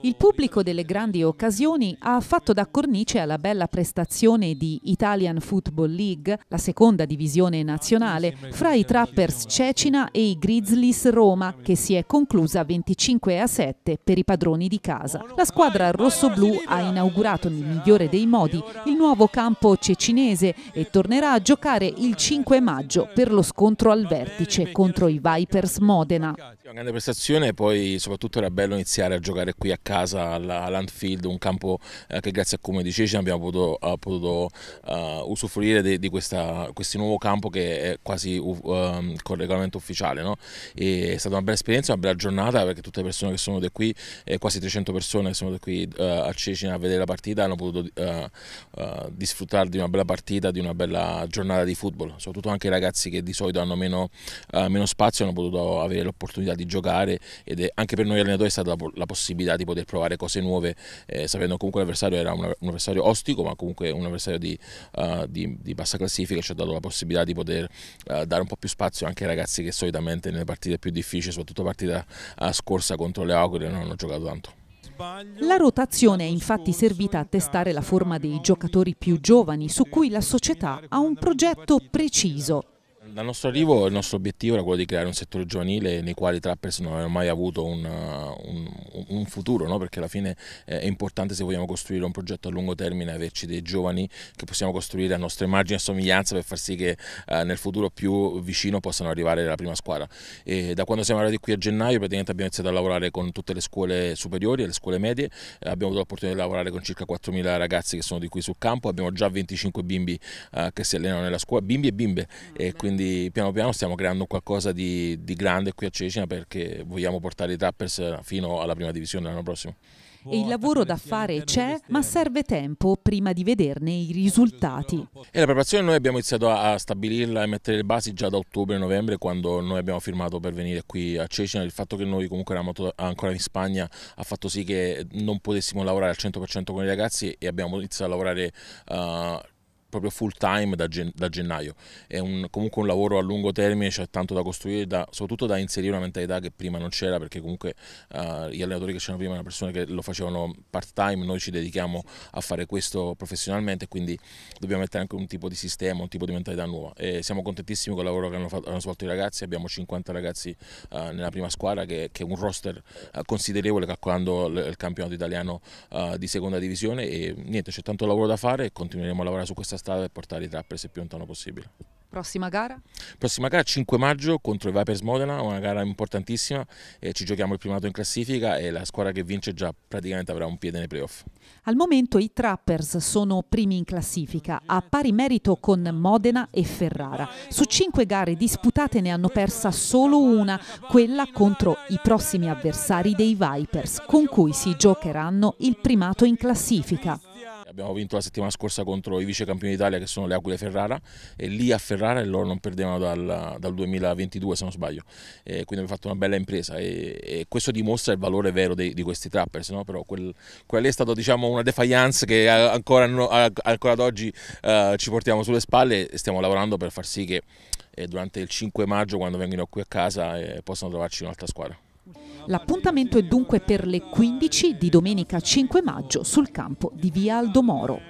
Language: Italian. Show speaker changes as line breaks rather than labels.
Il pubblico delle grandi occasioni ha fatto da cornice alla bella prestazione di Italian Football League, la seconda divisione nazionale, fra i Trappers Cecina e i Grizzlies Roma, che si è conclusa 25 a 7 per i padroni di casa. La squadra rossoblù ha inaugurato nel esatto. migliore dei modi il nuovo campo cecinese e tornerà a giocare il 5 maggio per lo scontro al vertice contro i Vipers Modena.
Una grande prestazione e poi soprattutto era bello iniziare iniziare a giocare qui a casa all'Anfield, un campo eh, che grazie a Come di Cecina abbiamo potuto, uh, potuto uh, usufruire di, di questa, questo nuovo campo che è quasi uh, con regolamento ufficiale. No? è stata una bella esperienza, una bella giornata perché tutte le persone che sono venute qui, eh, quasi 300 persone che sono venute qui a Cecina a vedere la partita, hanno potuto disfruttare di una bella partita, di una bella giornata di football, soprattutto anche i ragazzi che di solito hanno meno, meno spazio hanno potuto avere l'opportunità di giocare ed è anche per noi allenatori è stata una la possibilità di poter provare cose nuove, eh, sapendo comunque l'avversario era un, avversario ostico, ma comunque un avversario di, uh, di, di bassa classifica, ci ha dato la possibilità di poter uh, dare un po' più spazio anche ai ragazzi che solitamente nelle partite più difficili, soprattutto la partita uh, scorsa contro le Augure, non hanno giocato tanto.
La rotazione è infatti servita a testare la forma dei giocatori più giovani, su cui la società ha un progetto preciso
dal nostro arrivo il nostro obiettivo era quello di creare un settore giovanile nei quali i trappers non avevano mai avuto un, uh, un, un futuro, no? perché alla fine è importante se vogliamo costruire un progetto a lungo termine averci dei giovani che possiamo costruire a nostra immagine e somiglianza per far sì che eh, nel futuro più vicino possano arrivare la prima squadra. E da quando siamo arrivati qui a gennaio praticamente abbiamo iniziato a lavorare con tutte le scuole superiori e le scuole medie, eh, abbiamo avuto l'opportunità di lavorare con circa 4.000 ragazzi che sono di qui sul campo, abbiamo già 25 bimbi eh, che si allenano nella scuola, bimbi e bimbe, e ah, quindi quindi piano piano stiamo creando qualcosa di, di grande qui a Cecina perché vogliamo portare i Tappers fino alla prima divisione l'anno prossimo.
E il lavoro da fare c'è, ma serve tempo prima di vederne i risultati.
E la preparazione noi abbiamo iniziato a stabilirla e mettere le basi già da ottobre-novembre quando noi abbiamo firmato per venire qui a Cecina. Il fatto che noi comunque eravamo ancora in Spagna ha fatto sì che non potessimo lavorare al 100% con i ragazzi e abbiamo iniziato a lavorare uh, proprio full time da, gen da gennaio. È un, comunque un lavoro a lungo termine, c'è tanto da costruire, da, soprattutto da inserire una mentalità che prima non c'era, perché comunque uh, gli allenatori che c'erano prima erano persone che lo facevano part time, noi ci dedichiamo a fare questo professionalmente, quindi dobbiamo mettere anche un tipo di sistema, un tipo di mentalità nuova. E siamo contentissimi con il lavoro che hanno, fatto, hanno svolto i ragazzi, abbiamo 50 ragazzi uh, nella prima squadra, che, che è un roster uh, considerevole calcolando il campionato italiano di seconda divisione e niente, c'è tanto lavoro da fare e continueremo a lavorare su questa strada strada e portare i trapper il più lontano possibile.
Prossima gara?
Prossima gara 5 maggio contro i Vipers Modena, una gara importantissima, eh, ci giochiamo il primato in classifica e la squadra che vince già praticamente avrà un piede nei playoff.
Al momento i Trappers sono primi in classifica, a pari merito con Modena e Ferrara. Su 5 gare disputate ne hanno persa solo una, quella contro i prossimi avversari dei Vipers, con cui si giocheranno il primato in classifica.
Abbiamo vinto la settimana scorsa contro i vice campioni d'Italia che sono le Aquile Ferrara e lì a Ferrara loro non perdevano dal, dal 2022 se non sbaglio, e quindi abbiamo fatto una bella impresa e, e questo dimostra il valore vero dei, di questi trappers, no? però quel, quella è stata diciamo, una defiance che ancora, ancora ad oggi uh, ci portiamo sulle spalle e stiamo lavorando per far sì che eh, durante il 5 maggio quando vengono qui a casa eh, possano trovarci un'altra squadra.
L'appuntamento è dunque per le 15 di domenica 5 maggio sul campo di Via Aldomoro.